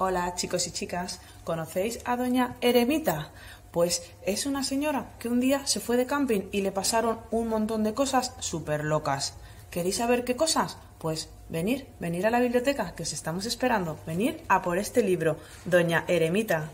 Hola chicos y chicas, ¿conocéis a doña Eremita? Pues es una señora que un día se fue de camping y le pasaron un montón de cosas súper locas. ¿Queréis saber qué cosas? Pues venir, venir a la biblioteca, que os estamos esperando, venir a por este libro, Doña Eremita.